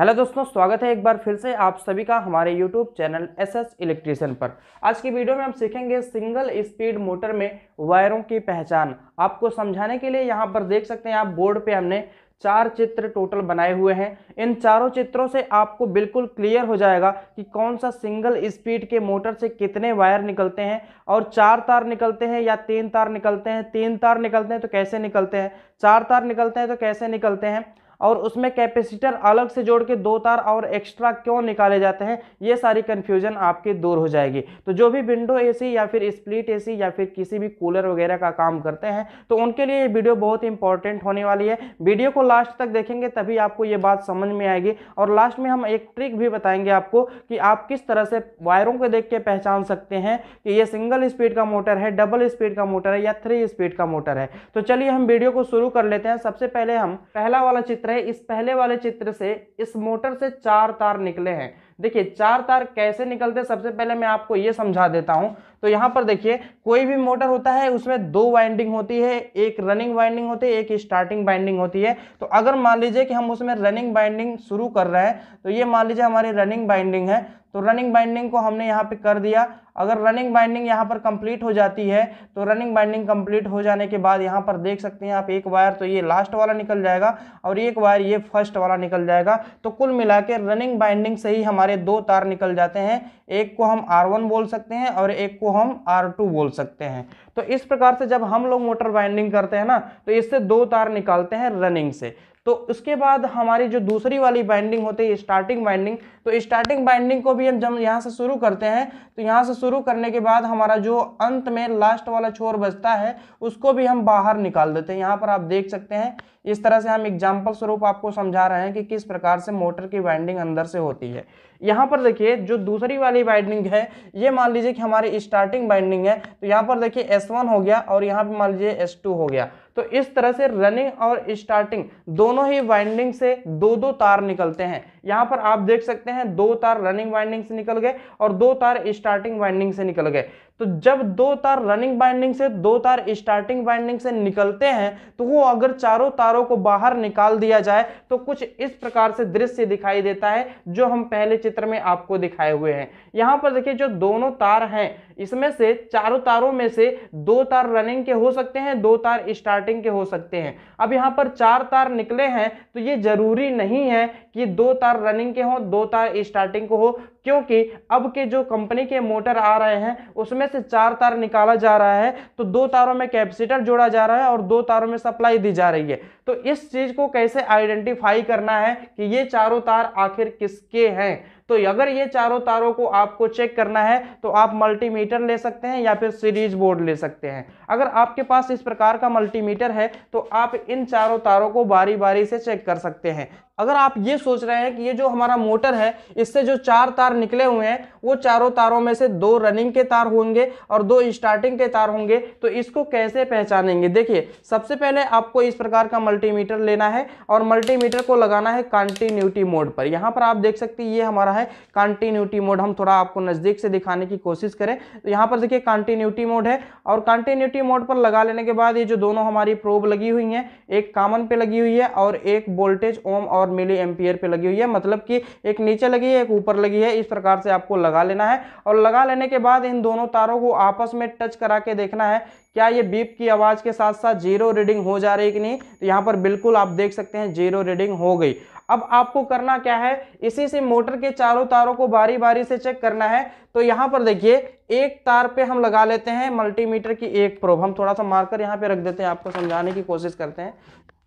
Hello दोस्तों स्वागत है एक बार फिर से आप सभी का हमारे YouTube channel S S electrician पर आज की वीडियो में हम सीखेंगे सिंगल स्पीड मोटर में वायरों की पहचान आपको समझाने के लिए यहाँ पर देख सकते हैं आप बोर्ड पे हमने चार चित्र टोटल बनाए हुए हैं इन चारों चित्रों से आपको बिल्कुल क्लियर हो जाएगा कि कौन सा सिंगल स्पीड के मोटर से कितने वायर निकलते हैं और चार तार निकलते हैं या तीन तार निकलते हैं तीन तार निकलते हैं तो कैसे निकलते हैं चार तार निकलते हैं तो कैसे निकलते हैं और उसमें कैपेसिटर अलग से जोड़ के दो तार और एक्स्ट्रा क्यों निकाले जाते हैं ये सारी कन्फ्यूजन आपकी दूर हो जाएगी तो जो भी विंडो एसी या फिर स्प्लिट एसी या फिर किसी भी कूलर वगैरह का काम करते हैं तो उनके लिए ये वीडियो बहुत इंपॉर्टेंट होने वाली है वीडियो को लास्ट तक देखेंगे तभी आपको ये बात समझ में आएगी और लास्ट में हम एक ट्रिक भी बताएंगे आपको कि आप किस तरह से वायरों को देख के पहचान सकते हैं कि ये सिंगल स्पीड का मोटर है डबल स्पीड का मोटर है या थ्री स्पीड का मोटर है तो चलिए हम वीडियो को शुरू कर लेते हैं सबसे पहले हम पहला वाला चित्र चित्र है इस पहले वाले चित्र से इस मोटर से चार तार निकले हैं देखिए चार तार कैसे निकलते सबसे पहले मैं आपको ये समझा देता हूँ तो यहाँ पर देखिए कोई भी मोटर होता है उसमें दो वाइंडिंग होती है एक रनिंग वाइंडिंग होती है एक स्टार्टिंग वाइंडिंग होती है तो अगर मान लीजिए कि हम उसमें रनिंग वाइंडिंग शुरू कर रहे हैं तो ये मान लीजिए हमारी रनिंग वाइंडिंग है तो रनिंग बाइंडिंग को हमने यहाँ पे कर दिया अगर रनिंग बाइंडिंग यहाँ पर कंप्लीट हो जाती है तो रनिंग बाइंडिंग कंप्लीट हो जाने के बाद यहाँ पर देख सकते हैं आप एक वायर तो ये लास्ट वाला निकल जाएगा और एक वायर ये फर्स्ट वाला निकल जाएगा तो कुल मिला के रनिंग बाइंडिंग से ही हमारे हमारे दो तार निकल जाते हैं एक को हम R1 बोल सकते हैं और एक को हम R2 बोल सकते हैं तो इस प्रकार से जब हम लोग मोटर वाइंडिंग करते हैं ना तो इससे दो तार निकालते हैं रनिंग से तो उसके बाद हमारी जो दूसरी वाली बाइंडिंग होती है स्टार्टिंग बाइंडिंग तो स्टार्टिंग बाइंडिंग को भी हम जब यहाँ से शुरू करते हैं तो यहाँ से शुरू करने के बाद हमारा जो अंत में लास्ट वाला छोर बचता है उसको भी हम बाहर निकाल देते हैं यहाँ पर आप देख सकते हैं इस तरह से हम एग्जाम्पल स्वरूप आपको समझा रहे हैं कि किस प्रकार से मोटर की बाइंडिंग अंदर से होती है यहाँ पर देखिए जो दूसरी वाली बाइंडिंग है ये मान लीजिए कि हमारी स्टार्टिंग बाइंडिंग है तो यहाँ पर देखिए एस वन हो गया और यहाँ पर मान लीजिए एस टू हो गया तो इस तरह से रनिंग और स्टार्टिंग दोनों ही बाइंडिंग से दो दो तार निकलते हैं यहां पर आप देख सकते हैं दो तार रनिंग वाइंडिंग से निकल गए और दो तार स्टार्टिंग वाइंडिंग से निकल गए तो जब दो तार रनिंग बाइंडिंग से दो तार स्टार्टिंग बाइंडिंग से निकलते हैं तो वो अगर चारों तारों को बाहर निकाल दिया जाए तो कुछ इस प्रकार से दृश्य दिखाई देता है जो हम पहले चित्र में आपको दिखाए हुए हैं यहाँ पर देखिए जो दोनों तार हैं इसमें से चारों तारों में से दो तार रनिंग के हो सकते हैं दो तार स्टार्टिंग के हो सकते हैं अब यहाँ पर चार तार निकले हैं तो ये जरूरी नहीं है कि दो तार तार रनिंग के हों दो तार स्टार्टिंग को हो क्योंकि अब के जो कंपनी के मोटर आ रहे हैं उसमें से चार तार निकाला जा रहा है तो दो तारों में कैपेसिटर जोड़ा जा रहा है और दो तारों में सप्लाई दी जा रही है तो इस चीज़ को कैसे आइडेंटिफाई करना है कि ये चारों तार आखिर किसके हैं तो अगर ये चारों तारों को आपको चेक करना है तो आप मल्टीमीटर ले सकते हैं या फिर सीरीज बोर्ड ले सकते हैं अगर आपके पास इस प्रकार का मल्टीमीटर है तो आप इन चारों तारों को बारी बारी से चेक कर सकते हैं अगर आप ये सोच रहे हैं कि ये जो हमारा मोटर है इससे जो चार तार तार निकले हुए हैं वो चारों तारों में से दो रनिंग के तार होंगे और दो स्टार्टिंग के तार होंगे तो इसको कैसे पहचानेंगे देखिए सबसे पहले आपको इस प्रकार का मल्टीमीटर लेना है और मल्टीमीटर को लगाना है कंटिन्यूटी मोड पर यहाँ पर आप देख सकते हैं ये हमारा है कंटिन्यूटी मोड हम थोड़ा आपको नज़दीक से दिखाने की कोशिश करें तो यहाँ पर देखिए कंटिन्यूटी मोड है और कंटिन्यूटी मोड पर लगा लेने के बाद ये जो दोनों हमारी प्रोब लगी हुई हैं एक कामन पे लगी हुई है और एक वोल्टेज ओम और मिली एम्पियर पे लगी हुई है मतलब कि एक नीचे लगी है एक ऊपर लगी है इस प्रकार से आपको लगा लेना है और लगा लेने के बाद इन दोनों तारों को आपस में टच करा के देखना है क्या ये बीप की आवाज़ के साथ साथ जीरो रीडिंग हो जा रही है कि नहीं तो यहाँ पर बिल्कुल आप देख सकते हैं जीरो रीडिंग हो गई अब आपको करना क्या है इसी से मोटर के चारों तारों को बारी बारी से चेक करना है तो यहाँ पर देखिए एक तार पे हम लगा लेते हैं मल्टीमीटर की एक प्रोब हम थोड़ा सा मार्कर यहाँ पे रख देते हैं आपको समझाने की कोशिश करते हैं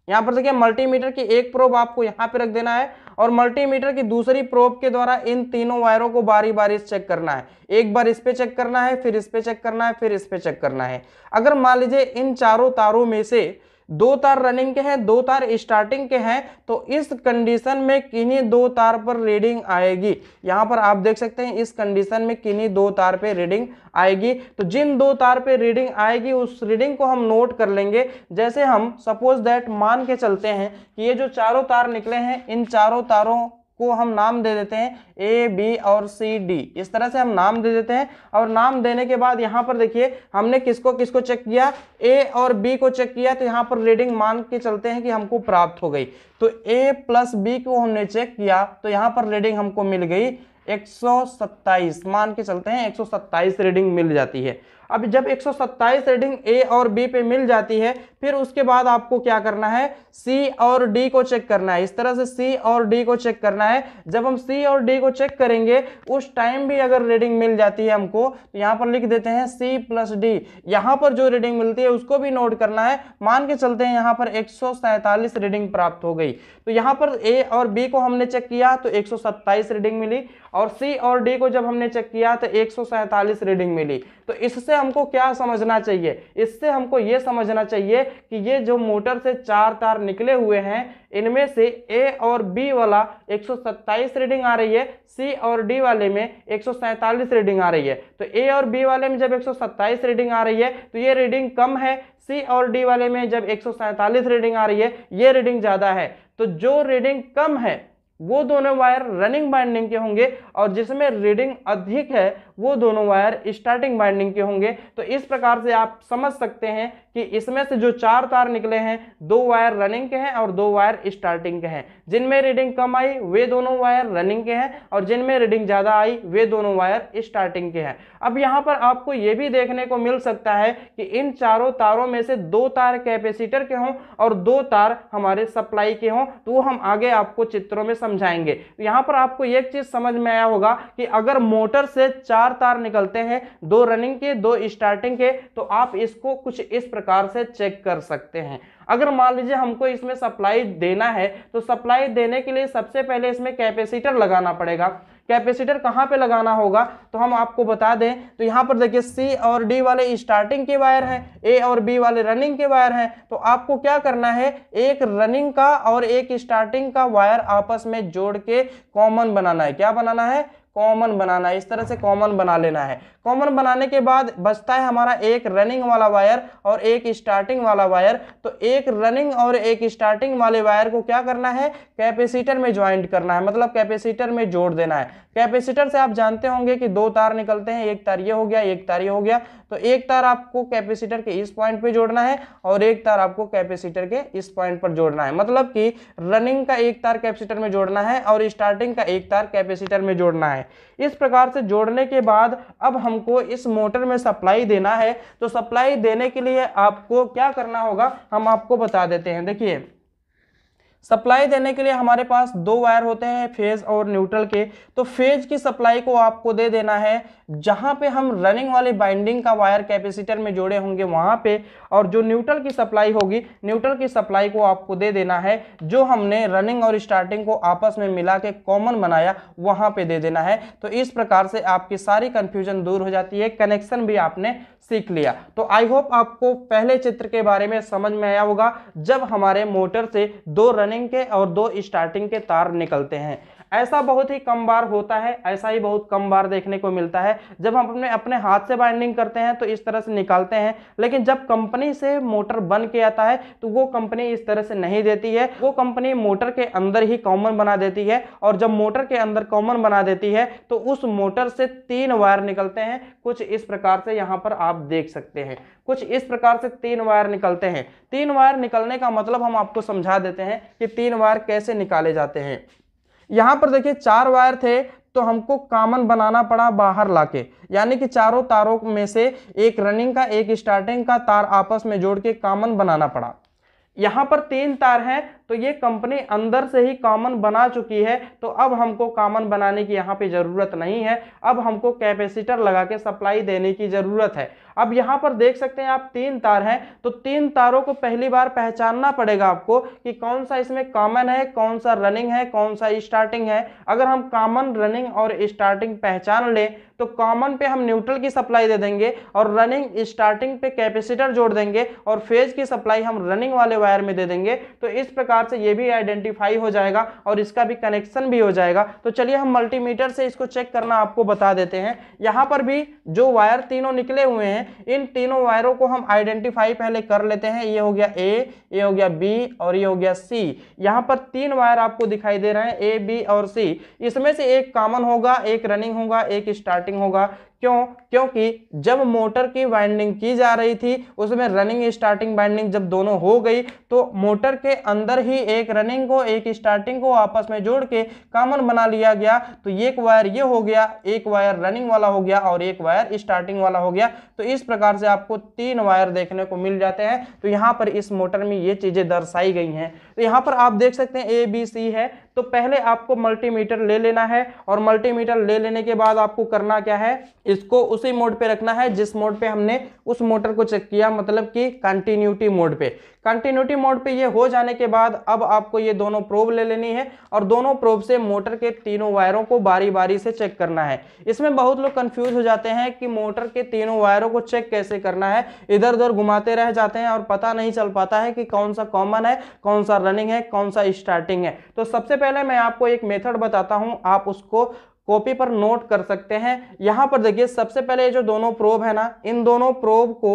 यहाँ पर देखिए मल्टीमीटर की एक प्रोब आपको यहाँ पे रख देना है और मल्टीमीटर की दूसरी प्रोब के द्वारा इन तीनों वायरों को बारी बारी से चेक करना है एक बार इस पे चेक करना है फिर इस पे चेक करना है फिर इस पे चेक करना है अगर मान लीजिए इन चारों तारों में से दो तार रनिंग के हैं दो तार स्टार्टिंग के हैं तो इस कंडीशन में किन्हीं दो तार पर रीडिंग आएगी यहाँ पर आप देख सकते हैं इस कंडीशन में किन्हीं दो तार पे रीडिंग आएगी तो जिन दो तार पे रीडिंग आएगी उस रीडिंग को हम नोट कर लेंगे जैसे हम सपोज दैट मान के चलते हैं कि ये जो चारों तार निकले हैं इन चारों तारों को हम नाम दे देते हैं ए बी और सी डी इस तरह से हम नाम दे देते हैं और नाम देने के बाद यहाँ पर देखिए हमने किसको किसको चेक किया ए और बी को चेक किया तो यहाँ पर रीडिंग मान के चलते हैं कि हमको प्राप्त हो गई तो ए प्लस बी को हमने चेक किया तो यहाँ पर रीडिंग हमको मिल गई 127 मान के चलते हैं 127 रीडिंग मिल जाती है अब जब 127 रीडिंग ए और बी पे मिल जाती है फिर उसके बाद आपको क्या करना है सी और डी को चेक करना है इस तरह से सी और डी को चेक करना है जब हम सी और डी को चेक करेंगे उस टाइम भी अगर रीडिंग मिल जाती है हमको तो यहाँ पर लिख देते हैं सी प्लस डी यहाँ पर जो रीडिंग मिलती है उसको भी नोट करना है मान के चलते हैं यहाँ पर एक रीडिंग प्राप्त हो गई तो यहाँ पर ए और बी को हमने चेक किया तो एक रीडिंग मिली और सी और डी को जब हमने चेक किया तो एक रीडिंग मिली तो इससे हमको क्या समझना चाहिए इससे हमको ये समझना चाहिए कि ये जो मोटर से चार तार निकले हुए हैं इनमें से ए और बी वाला 127 रीडिंग आ रही है सी और डी वाले में एक रीडिंग आ रही है तो ए और बी वाले में जब 127 रीडिंग आ रही है तो ये रीडिंग कम है सी और डी वाले में जब एक रीडिंग आ रही है ये रीडिंग ज़्यादा है तो जो रीडिंग कम है वो दोनों वायर रनिंग बाइंडिंग के होंगे और जिसमें रीडिंग अधिक है वो दोनों वायर स्टार्टिंग बाइंडिंग के होंगे तो इस प्रकार से आप समझ सकते हैं कि इसमें से जो चार तार निकले हैं दो वायर रनिंग के हैं और दो वायर स्टार्टिंग के हैं जिनमें रीडिंग कम आई वे दोनों वायर रनिंग के हैं और जिनमें रीडिंग ज़्यादा आई वे दोनों वायर स्टार्टिंग के हैं अब यहाँ पर आपको ये भी देखने को मिल सकता है कि इन चारों तारों में से दो तार कैपेसिटर के हों और दो तार हमारे सप्लाई के हों तो वो हम आगे आपको चित्रों में समझ समझाएंगे तो यहां पर आपको एक चीज़ समझ में आया होगा कि अगर मोटर से चार तार निकलते हैं दो रनिंग के दो स्टार्टिंग के तो आप इसको कुछ इस प्रकार से चेक कर सकते हैं अगर मान लीजिए हमको इसमें सप्लाई देना है तो सप्लाई देने के लिए सबसे पहले इसमें कैपेसिटर लगाना पड़ेगा कैपेसिटर कहाँ पे लगाना होगा तो हम आपको बता दें तो यहाँ पर देखिए सी और डी वाले स्टार्टिंग के वायर हैं ए और बी वाले रनिंग के वायर हैं तो आपको क्या करना है एक रनिंग का और एक स्टार्टिंग का वायर आपस में जोड़ के कॉमन बनाना है क्या बनाना है कॉमन बनाना है इस तरह से कॉमन बना लेना है कॉमन बनाने के बाद बचता है हमारा एक रनिंग वाला वायर और एक स्टार्टिंग वाला वायर तो एक रनिंग और एक स्टार्टिंग वाले वायर को क्या करना है कैपेसिटर में ज्वाइंट करना है मतलब कैपेसिटर में जोड़ देना है कैपेसिटर से आप जानते होंगे कि दो तार निकलते हैं एक तार ये हो गया एक तार ये हो गया तो एक तार आपको कैपेसिटर के इस पॉइंट पे जोड़ना है और एक तार आपको कैपेसिटर के इस पॉइंट पर जोड़ना है मतलब कि रनिंग का एक तार कैपेसिटर में जोड़ना है और स्टार्टिंग का एक तार कैपेसिटर में जोड़ना है इस प्रकार से जोड़ने के बाद अब हमको इस मोटर में सप्लाई देना है तो सप्लाई देने के लिए आपको क्या करना होगा हम आपको बता देते हैं देखिए सप्लाई देने के लिए हमारे पास दो वायर होते हैं फेज और न्यूट्रल के तो फेज की सप्लाई को आपको दे देना है जहां पे हम रनिंग वाले बाइंडिंग का वायर कैपेसिटर में जोड़े होंगे वहां पे और जो न्यूट्रल की सप्लाई होगी न्यूट्रल की सप्लाई को आपको दे देना है जो हमने रनिंग और स्टार्टिंग को आपस में मिला के कॉमन बनाया वहां पे दे देना है तो इस प्रकार से आपकी सारी कंफ्यूजन दूर हो जाती है कनेक्शन भी आपने सीख लिया तो आई होप आपको पहले चित्र के बारे में समझ में आया होगा जब हमारे मोटर से दो रनिंग के और दो स्टार्टिंग के तार निकलते हैं ऐसा बहुत ही कम बार होता है ऐसा ही बहुत कम बार देखने को मिलता है जब हम अपने अपने हाथ से बाइंडिंग करते हैं तो इस तरह से निकालते हैं लेकिन जब कंपनी से मोटर बन के आता है तो वो कंपनी इस तरह से नहीं देती है वो कंपनी मोटर के अंदर ही कॉमन बना देती है और जब मोटर के अंदर कॉमन बना देती है तो उस मोटर से तीन वायर निकलते हैं कुछ इस प्रकार से यहाँ पर आप देख सकते हैं कुछ इस प्रकार से तीन वायर निकलते हैं तीन वायर निकलने का मतलब हम आपको समझा देते हैं कि तीन वायर कैसे निकाले जाते हैं यहाँ पर देखिए चार वायर थे तो हमको कामन बनाना पड़ा बाहर लाके यानी कि चारों तारों में से एक रनिंग का एक स्टार्टिंग का तार आपस में जोड़ के कामन बनाना पड़ा यहाँ पर तीन तार हैं तो ये कंपनी अंदर से ही कॉमन बना चुकी है तो अब हमको कॉमन बनाने की यहाँ पे ज़रूरत नहीं है अब हमको कैपेसिटर लगा के सप्लाई देने की ज़रूरत है अब यहाँ पर देख सकते हैं आप तीन तार हैं तो तीन तारों को पहली बार पहचानना पड़ेगा आपको कि कौन सा इसमें कॉमन है कौन सा रनिंग है कौन सा स्टार्टिंग है अगर हम कॉमन रनिंग और स्टार्टिंग पहचान लें तो कॉमन पे हम न्यूट्रल की सप्लाई दे देंगे और रनिंग स्टार्टिंग पे कैपेसिटर जोड़ देंगे और फेज की सप्लाई हम रनिंग वाले वायर में दे देंगे तो इस प्रकार से ये भी आइडेंटिफाई हो जाएगा और इसका भी कनेक्शन भी हो जाएगा तो चलिए हम मल्टीमीटर से इसको चेक करना आपको बता देते हैं यहाँ पर भी जो वायर तीनों निकले हुए हैं इन तीनों वायरों को हम आइडेंटिफाई पहले कर लेते हैं ये हो गया ए ये हो गया बी और ये हो गया सी यहाँ पर तीन वायर आपको दिखाई दे रहे हैं ए बी और सी इसमें से एक कॉमन होगा एक रनिंग होगा एक स्टार्ट स्टार्टिंग होगा क्यों क्योंकि जब मोटर की वाइंडिंग की जा रही थी उसमें रनिंग स्टार्टिंग वाइंडिंग जब दोनों हो गई तो मोटर के अंदर ही एक रनिंग को एक स्टार्टिंग को आपस में जोड़ के कॉमन बना लिया गया तो एक वायर ये हो गया एक वायर रनिंग वाला हो गया और एक वायर स्टार्टिंग वाला हो गया तो इस प्रकार से आपको तीन वायर देखने को मिल जाते हैं तो यहाँ पर इस मोटर में ये चीज़ें दर्शाई गई हैं तो यहाँ पर आप देख सकते हैं ए बी सी है तो पहले आपको मल्टीमीटर ले लेना है और मल्टीमीटर ले लेने के बाद आपको करना क्या है इसको उसी मोड पे रखना है जिस मोड पे हमने उस मोटर को चेक किया मतलब कि कंटिन्यूटी मोड पे कंटिन्यूटी मोड पे ये हो जाने के बाद अब आपको ये दोनों प्रोब ले लेनी है और दोनों प्रोब से मोटर के तीनों वायरों को बारी बारी से चेक करना है इसमें बहुत लोग कंफ्यूज हो जाते हैं कि मोटर के तीनों वायरों को चेक कैसे करना है इधर उधर घुमाते रह जाते हैं और पता नहीं चल पाता है कि कौन सा कॉमन है कौन सा रनिंग है कौन सा स्टार्टिंग है तो सबसे पहले मैं आपको एक मेथड बताता हूं आप उसको कॉपी पर नोट कर सकते हैं यहाँ पर देखिए सबसे पहले जो दोनों प्रोब है ना इन दोनों प्रोब को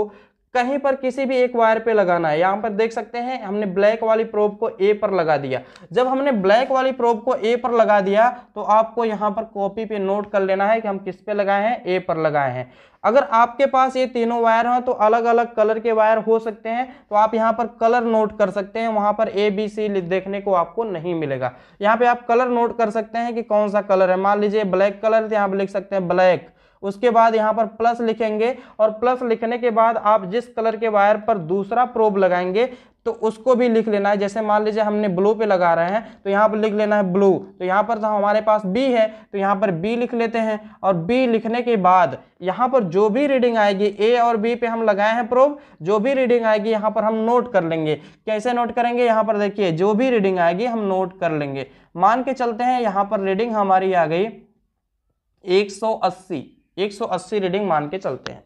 कहीं पर किसी भी एक वायर पे लगाना है यहाँ पर देख सकते हैं हमने ब्लैक वाली प्रोब को ए पर लगा दिया जब हमने ब्लैक वाली प्रोब को ए पर लगा दिया तो आपको यहाँ पर कॉपी पे नोट कर लेना है कि हम किस पे लगाए हैं ए पर लगाए हैं अगर आपके पास ये तीनों वायर हैं तो अलग अलग कलर के वायर हो सकते हैं तो आप यहाँ पर कलर नोट कर सकते हैं वहाँ पर ए बी सी देखने को आपको नहीं मिलेगा यहाँ पर आप कलर नोट कर सकते हैं कि कौन सा कलर है मान लीजिए ब्लैक कलर तो यहाँ पर लिख सकते हैं ब्लैक उसके बाद यहाँ पर प्लस लिखेंगे और प्लस लिखने के बाद आप जिस कलर के वायर पर दूसरा प्रोब लगाएंगे तो उसको भी लिख लेना है जैसे मान लीजिए हमने ब्लू पे लगा रहे हैं तो यहाँ पर लिख लेना है ब्लू तो यहाँ पर तो हमारे पास बी है तो यहाँ पर बी लिख लेते हैं और बी लिखने के बाद यहाँ पर जो भी रीडिंग आएगी ए और बी पे हम लगाए हैं प्रोब जो भी रीडिंग आएगी यहाँ पर हम नोट कर लेंगे कैसे नोट करेंगे यहाँ पर देखिए जो भी रीडिंग आएगी हम नोट कर लेंगे मान के चलते हैं यहाँ पर रीडिंग हमारी आ गई एक 180 रीडिंग मान के चलते हैं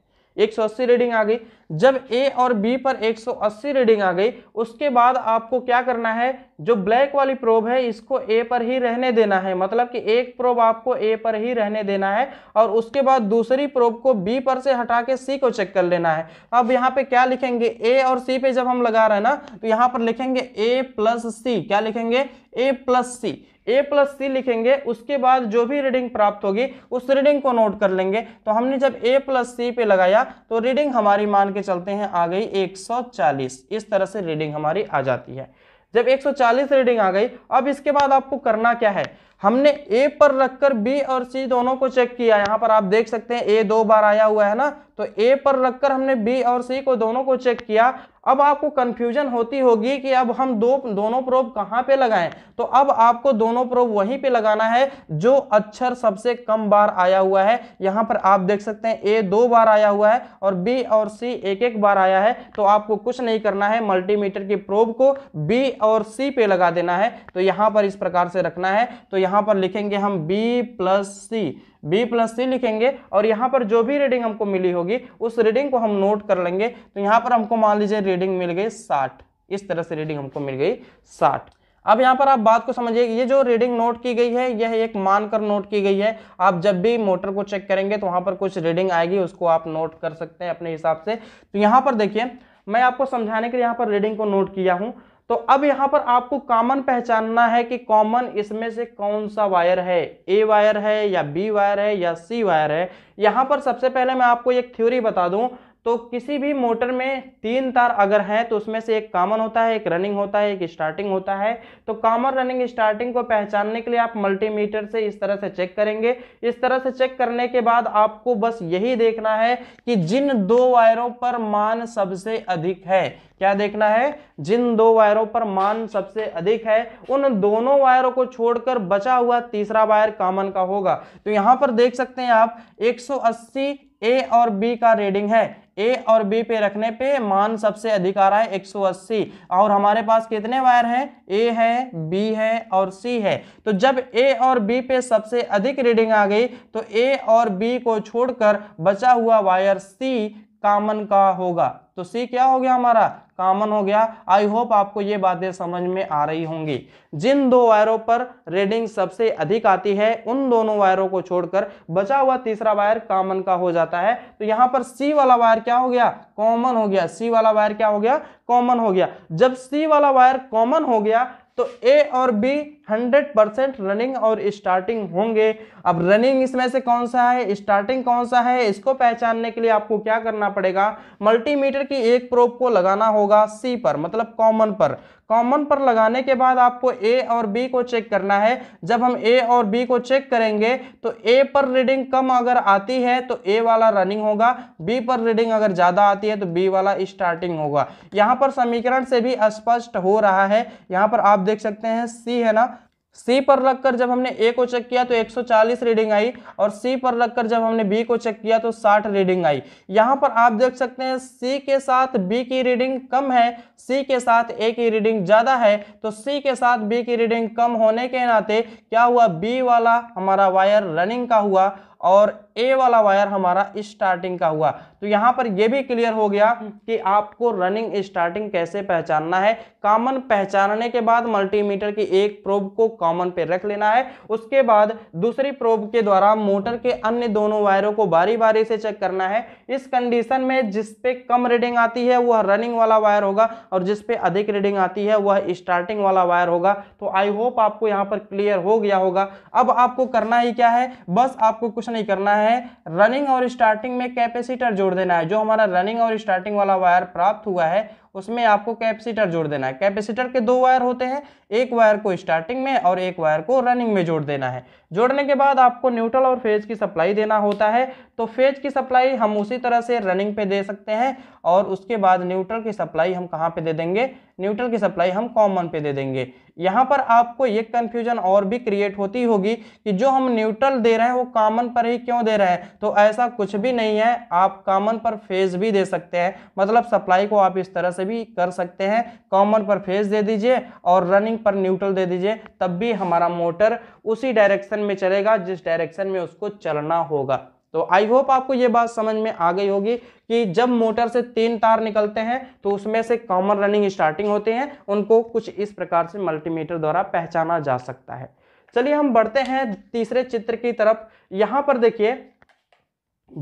180 रीडिंग आ गई जब ए और बी पर 180 रीडिंग आ गई उसके बाद आपको क्या करना है जो ब्लैक वाली प्रोब है इसको ए पर ही रहने देना है मतलब कि एक प्रोब आपको ए पर ही रहने देना है और उसके बाद दूसरी प्रोब को बी पर से हटा के सी को चेक कर लेना है अब यहाँ पे क्या लिखेंगे ए और सी पे जब हम लगा रहे हैं ना तो यहाँ पर लिखेंगे ए प्लस सी क्या लिखेंगे ए प्लस सी ए प्लस सी लिखेंगे उसके बाद जो भी रीडिंग प्राप्त होगी उस रीडिंग को नोट कर लेंगे तो हमने जब ए प्लस सी पे लगाया तो रीडिंग हमारी मान के चलते हैं आ गई 140 इस तरह से रीडिंग हमारी आ जाती है जब 140 रीडिंग आ गई अब इसके बाद आपको करना क्या है हमने ए पर रखकर बी और सी दोनों को चेक किया यहाँ पर आप देख सकते हैं ए दो बार आया हुआ है ना तो ए पर रखकर हमने बी और सी को दोनों को चेक किया अब आपको कन्फ्यूजन होती होगी कि अब हम दो दोनों प्रोब कहाँ पे लगाएं तो अब आपको दोनों प्रोब वहीं पे लगाना है जो अक्षर सबसे कम बार आया हुआ है यहाँ पर आप देख सकते हैं ए दो बार आया हुआ है और बी और सी एक एक बार आया है तो आपको कुछ नहीं करना है मल्टीमीटर की प्रोब को बी और सी पे लगा देना है तो यहाँ पर इस प्रकार से रखना है तो यहाँ पर लिखेंगे हम B plus C B plus C लिखेंगे और यहाँ पर जो भी रीडिंग हमको मिली होगी उस रीडिंग को हम नोट कर लेंगे तो यहाँ पर हमको मान लीजिए रीडिंग मिल गई साठ इस तरह से रीडिंग हमको मिल गई साठ अब यहाँ पर आप बात को समझिए ये जो रीडिंग नोट की गई है यह एक मानकर नोट की गई है आप जब भी मोटर को चेक करेंगे तो वहाँ पर कुछ रीडिंग आएगी उसको आप नोट कर सकते हैं अपने हिसाब से तो यहाँ पर देखिए मैं आपको समझाने के लिए यहाँ पर रीडिंग को नोट किया हूँ तो अब यहां पर आपको कॉमन पहचानना है कि कॉमन इसमें से कौन सा वायर है ए वायर है या बी वायर है या सी वायर है यहां पर सबसे पहले मैं आपको एक थ्योरी बता दूं तो किसी भी मोटर में तीन तार अगर हैं तो उसमें से एक कॉमन होता है एक रनिंग होता है एक स्टार्टिंग होता है तो कॉमन रनिंग स्टार्टिंग को पहचानने के लिए आप मल्टीमीटर से इस तरह से चेक करेंगे इस तरह से चेक करने के बाद आपको बस यही देखना है कि जिन दो वायरों पर मान सबसे अधिक है क्या देखना है जिन दो वायरों पर मान सबसे अधिक है उन दोनों वायरों को छोड़कर बचा हुआ तीसरा वायर कॉमन का होगा तो यहां पर देख सकते हैं आप 180 ए और बी का रीडिंग है ए और बी पे रखने पे मान सबसे अधिक आ रहा है 180 और हमारे पास कितने वायर हैं ए है बी है और सी है तो जब ए और बी पे सबसे अधिक रीडिंग आ गई तो ए और बी को छोड़कर बचा हुआ वायर सी कामन का होगा तो सी क्या हो गया हमारा कॉमन हो गया आई होप आपको ये बातें समझ में आ रही होंगी जिन दो वायरों पर रीडिंग सबसे अधिक आती है उन दोनों वायरों को छोड़कर बचा हुआ तीसरा वायर कॉमन का हो जाता है तो यहाँ पर सी वाला वायर क्या हो गया कॉमन हो गया सी वाला वायर क्या हो गया कॉमन हो गया जब सी वाला वायर कॉमन हो गया तो ए और बी हंड्रेड परसेंट रनिंग और स्टार्टिंग होंगे अब रनिंग इसमें से कौन सा है स्टार्टिंग कौन सा है इसको पहचानने के लिए आपको क्या करना पड़ेगा मल्टीमीटर की एक प्रोप को लगाना होगा सी पर मतलब कॉमन पर कॉमन पर लगाने के बाद आपको ए और बी को चेक करना है जब हम ए और बी को चेक करेंगे तो ए पर रीडिंग कम अगर आती है तो ए वाला रनिंग होगा बी पर रीडिंग अगर ज़्यादा आती है तो बी वाला स्टार्टिंग होगा यहाँ पर समीकरण से भी स्पष्ट हो रहा है यहाँ पर आप देख सकते हैं सी है ना सी पर लगकर जब हमने ए को चेक किया तो 140 रीडिंग आई और सी पर लगकर जब हमने बी को चेक किया तो 60 रीडिंग आई यहां पर आप देख सकते हैं सी के साथ बी की रीडिंग कम है सी के साथ ए की रीडिंग ज़्यादा है तो सी के साथ बी की रीडिंग कम होने के नाते क्या हुआ बी वाला हमारा वायर रनिंग का हुआ और ए वाला वायर हमारा स्टार्टिंग का हुआ तो यहाँ पर यह भी क्लियर हो गया हम्म। कि आपको रनिंग स्टार्टिंग कैसे पहचानना है कॉमन पहचानने के बाद मल्टीमीटर की एक प्रोब को कॉमन पे रख लेना है उसके बाद दूसरी प्रोब के द्वारा मोटर के अन्य दोनों वायरों को बारी बारी से चेक करना है इस कंडीशन में जिसपे कम रीडिंग आती है वह रनिंग वाला वायर होगा और जिसपे अधिक रीडिंग आती है वह स्टार्टिंग वाला वायर होगा तो आई होप आपको यहाँ पर क्लियर हो गया होगा अब आपको करना ही क्या है बस आपको कुछ नहीं करना है रनिंग और स्टार्टिंग में कैपेसिटर जोड़ देना है जो हमारा रनिंग और स्टार्टिंग वाला वायर प्राप्त हुआ है उसमें आपको कैपेसिटर जोड़ देना है कैपेसिटर के दो वायर होते हैं एक वायर को स्टार्टिंग में और एक वायर को रनिंग में जोड़ देना है जोड़ने के बाद आपको न्यूट्रल और फेज की सप्लाई देना होता है तो फेज की सप्लाई हम उसी तरह से रनिंग पे दे सकते हैं और उसके बाद न्यूट्रल की सप्लाई हम कहाँ पे दे देंगे न्यूट्रल की सप्लाई हम कॉमन पे दे देंगे यहाँ पर आपको ये कन्फ्यूजन और भी क्रिएट होती होगी कि जो हम न्यूट्रल दे रहे हैं वो कॉमन पर ही क्यों दे रहे हैं तो ऐसा कुछ भी नहीं है आप कॉमन पर फेज भी दे सकते हैं मतलब सप्लाई को आप इस तरह से से भी कर सकते हैं कॉमन पर फेस दे दीजिए और रनिंग पर न्यूट्रल दे दीजिए तब भी हमारा मोटर उसी डायरेक्शन में चलेगा जिस डायरेक्शन में उसको चलना होगा तो आई होप आपको ये बात समझ में आ गई होगी कि जब मोटर से तीन तार निकलते हैं तो उसमें से कॉमन रनिंग स्टार्टिंग होते हैं उनको कुछ इस प्रकार से मल्टीमीटर द्वारा पहचाना जा सकता है चलिए हम बढ़ते हैं तीसरे चित्र की तरफ यहाँ पर देखिए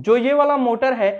जो ये वाला मोटर है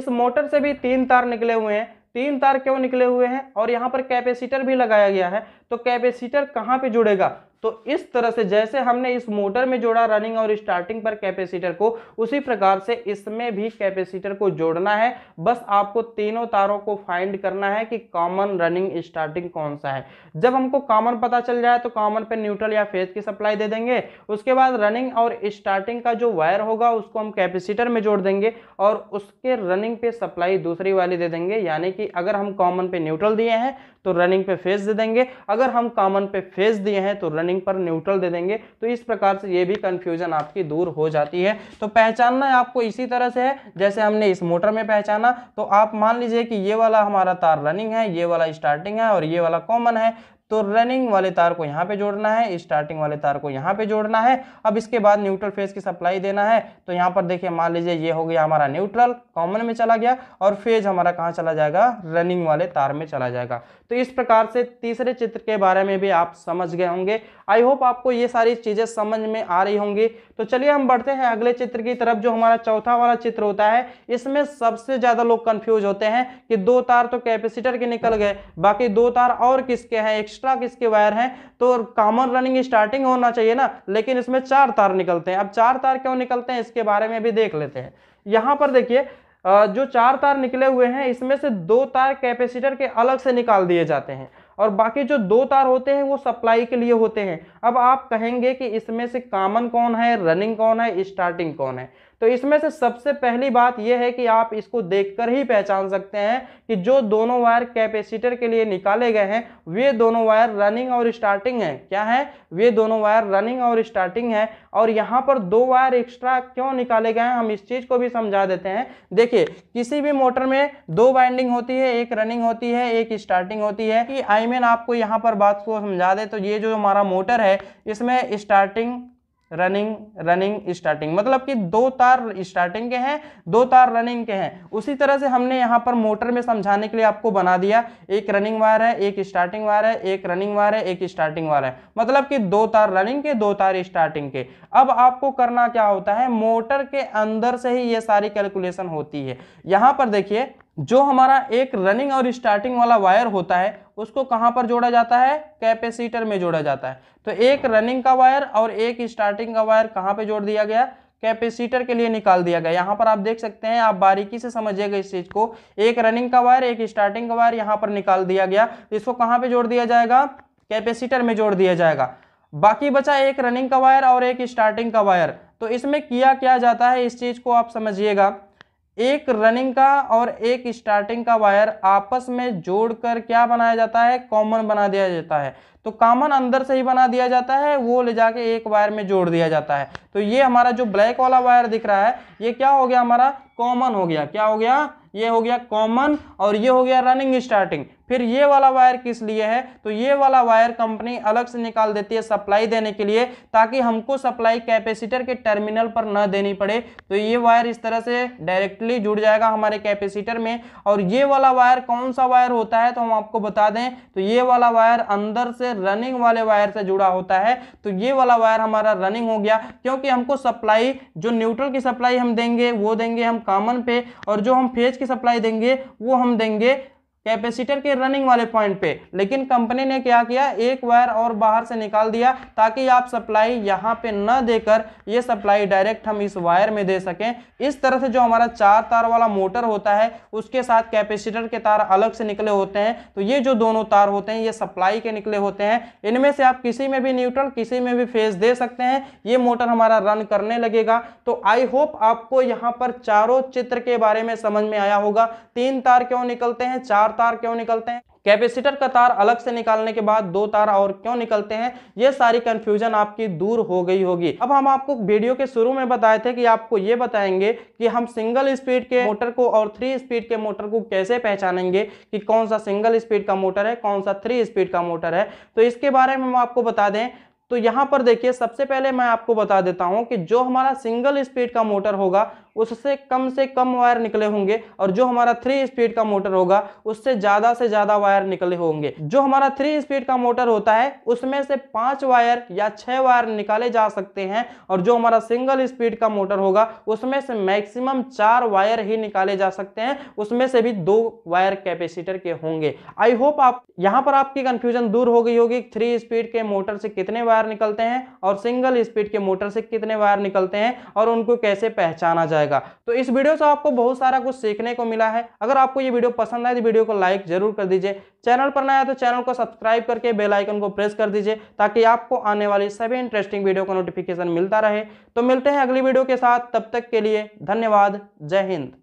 इस मोटर से भी तीन तार निकले हुए हैं तीन तार क्यों निकले हुए हैं और यहाँ पर कैपेसिटर भी लगाया गया है तो कैपेसिटर कहाँ पे जुड़ेगा तो इस तरह से जैसे हमने इस मोटर में जोड़ा रनिंग और स्टार्टिंग पर कैपेसिटर को उसी प्रकार से इसमें भी कैपेसिटर को जोड़ना है बस आपको तीनों तारों को फाइंड करना है कि कॉमन रनिंग स्टार्टिंग कौन सा है जब हमको कॉमन पता चल जाए तो कॉमन पे न्यूट्रल या फेज की सप्लाई दे देंगे उसके बाद रनिंग और स्टार्टिंग का जो वायर होगा उसको हम कैपेसिटर में जोड़ देंगे और उसके रनिंग पे सप्लाई दूसरी वाली दे देंगे यानी कि अगर हम कॉमन पे न्यूट्रल दिए हैं तो रनिंग पे फेज दे देंगे अगर हम कॉमन पे फेज दिए हैं तो रनिंग टाइमिंग पर न्यूट्रल दे देंगे तो इस प्रकार से ये भी कन्फ्यूजन आपकी दूर हो जाती है तो पहचानना आपको इसी तरह से है जैसे हमने इस मोटर में पहचाना तो आप मान लीजिए कि ये वाला हमारा तार रनिंग है ये वाला स्टार्टिंग है और ये वाला कॉमन है तो रनिंग वाले तार को यहाँ पे जोड़ना है स्टार्टिंग वाले तार को यहाँ पे जोड़ना है अब इसके बाद न्यूट्रल फेज की सप्लाई देना है तो यहाँ पर देखिए मान लीजिए ये हो गया हमारा न्यूट्रल कॉमन में चला गया और फेज हमारा कहाँ चला जाएगा रनिंग वाले तार में चला जाएगा तो इस प्रकार से तीसरे चित्र के बारे में भी आप समझ गए होंगे आई होप आपको ये सारी चीज़ें समझ में आ रही होंगी तो चलिए हम बढ़ते हैं अगले चित्र की तरफ जो हमारा चौथा वाला चित्र होता है इसमें सबसे ज़्यादा लोग कन्फ्यूज होते हैं कि दो तार तो कैपेसिटर के निकल गए बाकी दो तार और किसके हैं एक्स्ट्रा किसके वायर हैं तो कॉमन रनिंग स्टार्टिंग होना चाहिए ना लेकिन इसमें चार तार निकलते हैं अब चार तार क्यों निकलते हैं इसके बारे में भी देख लेते हैं यहाँ पर देखिए जो चार तार निकले हुए हैं इसमें से दो तार कैपेसिटर के अलग से निकाल दिए जाते हैं और बाकी जो दो तार होते हैं वो सप्लाई के लिए होते हैं अब आप कहेंगे कि इसमें से कामन कौन है रनिंग कौन है स्टार्टिंग कौन है तो इसमें से सबसे पहली बात यह है कि आप इसको देखकर ही पहचान सकते हैं कि जो दोनों वायर कैपेसिटर के लिए निकाले गए हैं वे दोनों वायर रनिंग और स्टार्टिंग है क्या है वे दोनों वायर रनिंग और स्टार्टिंग है और यहाँ पर दो वायर एक्स्ट्रा क्यों निकाले गए हैं हम इस चीज़ को भी समझा देते हैं देखिए किसी भी मोटर में दो बाइंडिंग होती है एक रनिंग होती है एक स्टार्टिंग होती है कि आई मीन आपको यहाँ पर बात को समझा दे तो ये जो हमारा मोटर है इसमें स्टार्टिंग रनिंग रनिंग स्टार्टिंग मतलब कि दो तार स्टार्टिंग के हैं दो तार रनिंग के हैं उसी तरह से हमने यहाँ पर मोटर में समझाने के लिए आपको बना दिया एक रनिंग वायर है एक स्टार्टिंग वायर है एक रनिंग वायर है एक स्टार्टिंग वायर है मतलब कि दो तार रनिंग के दो तार स्टार्टिंग के अब आपको करना क्या होता है मोटर के अंदर से ही ये सारी कैलकुलेशन होती है यहाँ पर देखिए जो हमारा एक रनिंग और स्टार्टिंग वाला वायर होता है उसको कहाँ पर जोड़ा जाता है कैपेसिटर में जोड़ा जाता है तो एक रनिंग का वायर और एक स्टार्टिंग का वायर कहाँ पे जोड़ दिया गया कैपेसिटर के लिए निकाल दिया गया यहाँ पर आप देख सकते हैं आप बारीकी से समझिएगा इस चीज़ को एक रनिंग का वायर एक स्टार्टिंग का वायर यहाँ पर निकाल दिया गया इसको कहाँ पर जोड़ दिया जाएगा कैपेसिटर में जोड़ दिया जाएगा बाकी बचा एक रनिंग का वायर और एक स्टार्टिंग का वायर तो इसमें किया क्या जाता है इस चीज़ को आप समझिएगा एक रनिंग का और एक स्टार्टिंग का वायर आपस में जोड़कर क्या बनाया जाता है कॉमन बना दिया जाता है तो कॉमन अंदर से ही बना दिया जाता है वो ले जाके एक वायर में जोड़ दिया जाता है तो ये हमारा जो ब्लैक वाला वायर दिख रहा है ये क्या हो गया हमारा कॉमन हो गया क्या हो गया ये हो गया कॉमन और ये हो गया रनिंग स्टार्टिंग फिर ये वाला वायर किस लिए है तो ये वाला वायर कंपनी अलग से निकाल देती है सप्लाई देने के लिए ताकि हमको सप्लाई कैपेसिटर के टर्मिनल पर न देनी पड़े तो ये वायर इस तरह से डायरेक्टली जुड़ जाएगा हमारे कैपेसिटर में और ये वाला वायर कौन सा वायर होता है तो हम आपको बता दें तो ये वाला वायर अंदर से रनिंग वाले वायर से जुड़ा होता है तो ये वाला वायर हमारा रनिंग हो गया क्योंकि हमको सप्लाई जो न्यूट्रल की सप्लाई हम देंगे वो देंगे हम कॉमन पे और जो हम फेज की सप्लाई देंगे वो हम देंगे कैपेसिटर के रनिंग वाले पॉइंट पे लेकिन कंपनी ने क्या किया एक वायर और बाहर से निकाल दिया ताकि आप सप्लाई यहाँ पे न देकर ये सप्लाई डायरेक्ट हम इस वायर में दे सकें इस तरह से जो हमारा चार तार वाला मोटर होता है उसके साथ कैपेसिटर के तार अलग से निकले होते हैं तो ये जो दोनों तार होते हैं ये सप्लाई के निकले होते हैं इनमें से आप किसी में भी न्यूट्रल किसी में भी फेज दे सकते हैं ये मोटर हमारा रन करने लगेगा तो आई होप आपको यहाँ पर चारों चित्र के बारे में समझ में आया होगा तीन तार क्यों निकलते हैं चार तार क्यों निकलते हैं कैपेसिटर का तार अलग से निकालने के बाद दो तार और क्यों निकलते हैं ये सारी कंफ्यूजन आपकी दूर हो गई होगी अब हम आपको वीडियो के शुरू में बताए थे कि आपको ये बताएंगे कि हम सिंगल स्पीड के मोटर को और थ्री स्पीड के मोटर को कैसे पहचानेंगे कि कौन सा सिंगल स्पीड का मोटर है कौन सा थ्री स्पीड का मोटर है तो इसके बारे में हम आपको बता दें तो यहाँ पर देखिए सबसे पहले मैं आपको बता देता हूँ कि जो हमारा सिंगल स्पीड का मोटर होगा उससे कम से कम वायर निकले होंगे और जो हमारा थ्री स्पीड का मोटर होगा उससे ज़्यादा से ज़्यादा वायर निकले होंगे जो हमारा थ्री स्पीड का मोटर होता है उसमें से पाँच वायर या छः वायर निकाले जा सकते हैं और जो हमारा सिंगल स्पीड का मोटर होगा उसमें से मैक्सिमम चार वायर ही निकाले जा सकते हैं उसमें से भी दो वायर कैपेसिटर के होंगे आई होप आप यहाँ पर आपकी कन्फ्यूजन दूर हो गई होगी थ्री स्पीड के मोटर से कितने वायर निकलते हैं और सिंगल स्पीड के मोटर से कितने वायर निकलते हैं और उनको कैसे पहचाना जाए जाएगा तो इस वीडियो से आपको बहुत सारा कुछ सीखने को मिला है अगर आपको ये वीडियो पसंद आए तो वीडियो को लाइक जरूर कर दीजिए चैनल पर नया तो चैनल को सब्सक्राइब करके बेल आइकन को प्रेस कर दीजिए ताकि आपको आने वाली सभी इंटरेस्टिंग वीडियो का नोटिफिकेशन मिलता रहे तो मिलते हैं अगली वीडियो के साथ तब तक के लिए धन्यवाद जय हिंद